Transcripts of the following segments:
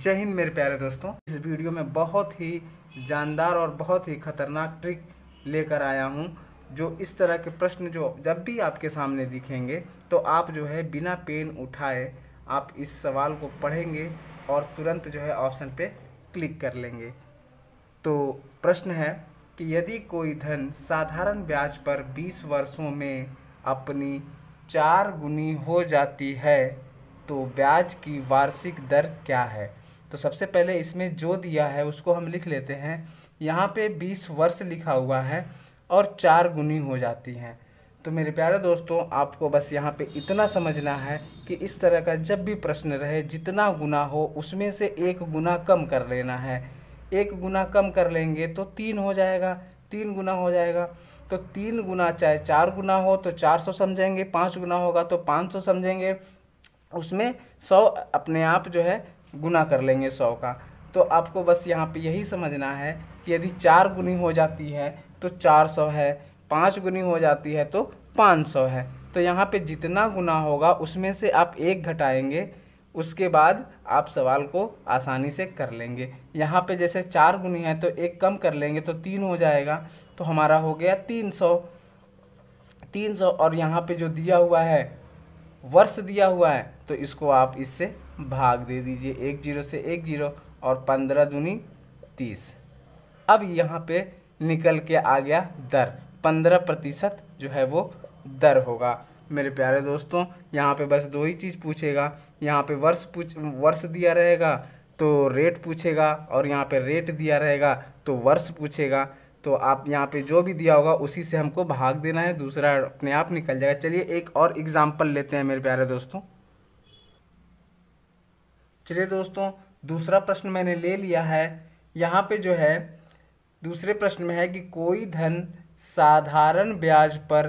जय हिंद मेरे प्यारे दोस्तों इस वीडियो में बहुत ही जानदार और बहुत ही खतरनाक ट्रिक लेकर आया हूँ जो इस तरह के प्रश्न जो जब भी आपके सामने दिखेंगे तो आप जो है बिना पेन उठाए आप इस सवाल को पढ़ेंगे और तुरंत जो है ऑप्शन पे क्लिक कर लेंगे तो प्रश्न है कि यदि कोई धन साधारण ब्याज पर 20 वर्षों में अपनी चार गुनी हो जाती है तो ब्याज की वार्षिक दर क्या है तो सबसे पहले इसमें जो दिया है उसको हम लिख लेते हैं यहाँ पे बीस वर्ष लिखा हुआ है और चार गुनी हो जाती हैं तो मेरे प्यारे दोस्तों आपको बस यहाँ पे इतना समझना है कि इस तरह का जब भी प्रश्न रहे जितना गुना हो उसमें से एक गुना कम कर लेना है एक गुना कम कर लेंगे तो तीन हो जाएगा तीन गुना हो जाएगा तो तीन गुना चाहे चार गुना हो तो चार सौ समझेंगे पाँच गुना होगा तो पाँच सौ समझेंगे उसमें सौ अपने आप जो है गुना कर लेंगे सौ का तो आपको बस यहाँ पे यही समझना है कि यदि चार गुनी हो जाती है तो चार सौ है पाँच गुनी हो जाती है तो पाँच सौ है तो यहाँ पे जितना गुना होगा उसमें से आप एक घटाएंगे उसके बाद आप सवाल को आसानी से कर लेंगे यहाँ पे जैसे चार गुनी है तो एक कम कर लेंगे तो तीन हो जाएगा तो हमारा हो गया तीन सौ तीन सौ और यहाँ पे जो दिया हुआ है वर्ष दिया हुआ है तो इसको आप इससे भाग दे दीजिए एक जीरो से एक जीरो और पंद्रह दूनी तीस अब यहाँ पे निकल के आ गया दर पंद्रह प्रतिशत जो है वो दर होगा मेरे प्यारे दोस्तों यहाँ पे बस दो ही चीज़ पूछेगा यहाँ पे वर्ष पूछ वर्ष दिया रहेगा तो रेट पूछेगा और यहाँ पे रेट दिया रहेगा तो वर्ष पूछेगा तो आप यहाँ पे जो भी दिया होगा उसी से हमको भाग देना है दूसरा अपने आप निकल जाएगा चलिए एक और एग्ज़ाम्पल लेते हैं मेरे प्यारे दोस्तों चलिए दोस्तों दूसरा प्रश्न मैंने ले लिया है यहाँ पे जो है दूसरे प्रश्न में है कि कोई धन साधारण ब्याज पर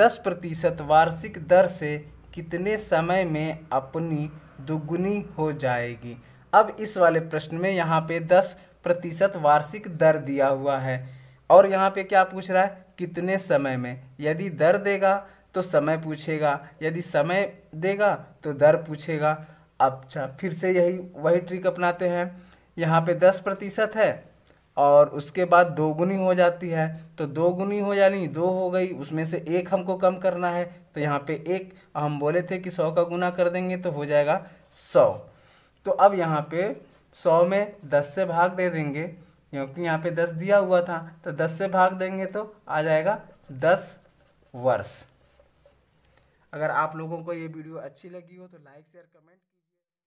दस प्रतिशत वार्षिक दर से कितने समय में अपनी दुगुनी हो जाएगी अब इस वाले प्रश्न में यहाँ पे दस प्रतिशत वार्षिक दर दिया हुआ है और यहाँ पे क्या पूछ रहा है कितने समय में यदि दर देगा तो समय पूछेगा यदि समय देगा तो दर पूछेगा अच्छा फिर से यही वही ट्रिक अपनाते हैं यहाँ पे दस प्रतिशत है और उसके बाद दोगुनी हो जाती है तो दोगुनी हो जानी दो हो गई उसमें से एक हमको कम करना है तो यहाँ पे एक हम बोले थे कि सौ का गुना कर देंगे तो हो जाएगा सौ तो अब यहाँ पे सौ में दस से भाग दे देंगे क्योंकि यहाँ पे दस दिया हुआ था तो दस से भाग देंगे तो आ जाएगा दस वर्ष अगर आप लोगों को ये वीडियो अच्छी लगी हो तो लाइक शेयर कमेंट